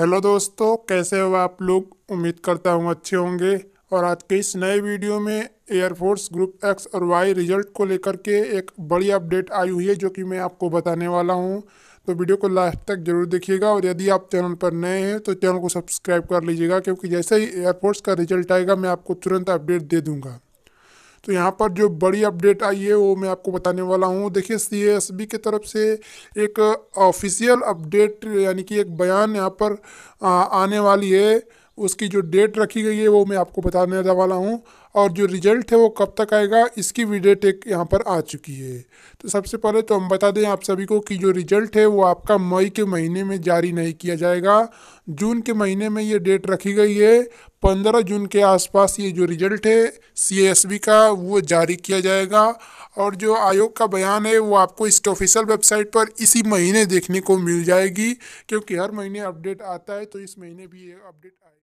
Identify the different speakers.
Speaker 1: hello दोस्तों कैसे हो आप लोग उम्मीद करता हूँ अच्छे होंगे और आज के इस नए वीडियो में एयरफोर्स ग्रुप एक्स और वाई रिजल्ट को लेकर के एक बड़ी अपडेट आई हुई है जो कि मैं आपको बताने वाला हूँ तो वीडियो को लास्ट तक जरूर देखिएगा और यदि आप चैनल पर नए हैं तो चैनल को सब्सक्राइब कर लीजिएगा क्योंकि जैसे ही एयरफोर्स का रिजल्ट आएगा मैं आपको तुरंत अपडेट दे दूँगा तो यहाँ पर जो बड़ी अपडेट आई है वो मैं आपको बताने वाला हूँ देखिए सी एस बी की तरफ से एक ऑफिशियल अपडेट यानी कि एक बयान यहाँ पर आने वाली है उसकी जो डेट रखी गई है वो मैं आपको बताने वाला हूँ और जो रिजल्ट है वो कब तक आएगा इसकी भी डेट एक यहाँ पर आ चुकी है तो सबसे पहले तो हम बता दें आप सभी को कि जो रिजल्ट है वो आपका मई के महीने में जारी नहीं किया जाएगा जून के महीने में ये डेट रखी गई है पंद्रह जून के आसपास ये जो रिजल्ट है सी का वो जारी किया जाएगा और जो आयोग का बयान है वो आपको इसके ऑफिशियल वेबसाइट पर इसी महीने देखने को मिल जाएगी क्योंकि हर महीने अपडेट आता है तो इस महीने भी ये अपडेट आए